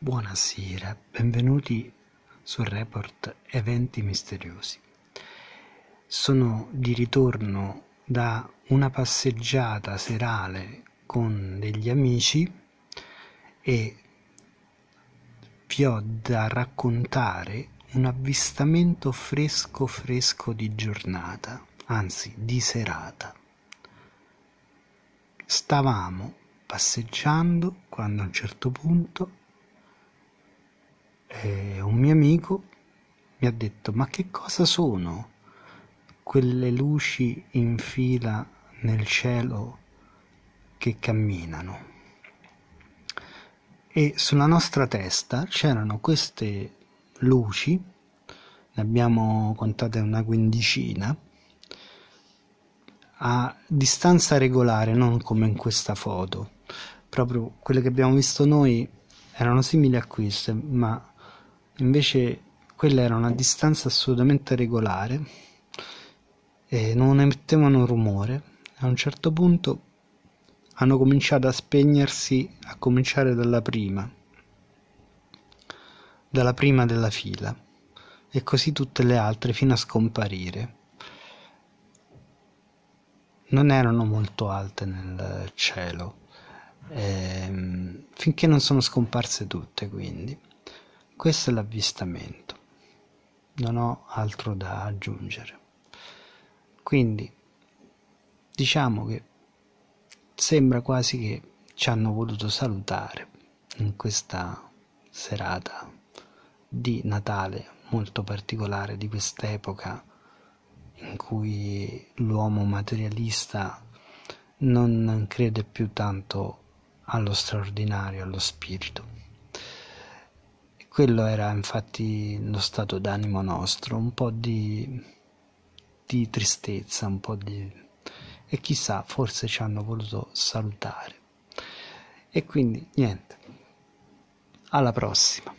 Buonasera, benvenuti sul report Eventi Misteriosi. Sono di ritorno da una passeggiata serale con degli amici e vi ho da raccontare un avvistamento fresco fresco di giornata, anzi di serata. Stavamo passeggiando quando a un certo punto eh, un mio amico mi ha detto ma che cosa sono quelle luci in fila nel cielo che camminano e sulla nostra testa c'erano queste luci ne abbiamo contate una quindicina a distanza regolare non come in questa foto proprio quelle che abbiamo visto noi erano simili a queste ma invece quella era una distanza assolutamente regolare e non emettevano rumore a un certo punto hanno cominciato a spegnersi a cominciare dalla prima dalla prima della fila e così tutte le altre fino a scomparire non erano molto alte nel cielo ehm, finché non sono scomparse tutte quindi questo è l'avvistamento, non ho altro da aggiungere. Quindi diciamo che sembra quasi che ci hanno voluto salutare in questa serata di Natale molto particolare di quest'epoca in cui l'uomo materialista non crede più tanto allo straordinario, allo spirito. Quello era infatti lo stato d'animo nostro, un po' di, di tristezza, un po' di... e chissà, forse ci hanno voluto salutare. E quindi niente, alla prossima.